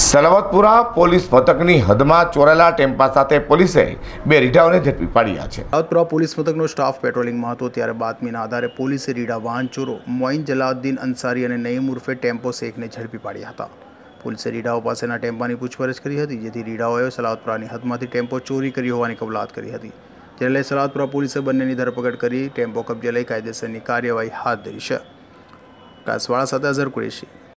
Salabatpura police મથકની હદમાં ચોરાયેલા ટેમ્પા સાથે પોલીસે બે રીઢાઓને ઝડપી પાડ્યા છે સલાવતપુરા પોલીસ મથકનો સ્ટાફ પેટ્રોલિંગમાં હતો ત્યારે બાતમીના આધારે પોલીસે રીઢા વાહન ચોરો મોઇન જલાઉદ્દીન અંસારી અને નઈમ ઉર્ફે ટેમ્પો શેખને ઝડપી પાડ્યા હતા પોલીસે રીઢાઓ પાસેના ટેમ્પાની પૂછપરછ કરી હતી જેથી રીઢાઓએ સલાવતપુરાની હદમાંથી ટેમ્પો ચોરી કરી હોવાની કબૂલાત કરી હતી જેને લઈ સલાવતપુરા પોલીસે બંનેની ધરપકડ કરી ટેમ્પો કબજે લઈ કાયદેસરની કાર્યવાહી હાથ ધરી છે કાસવાળા સાથે અઝર કુરેશી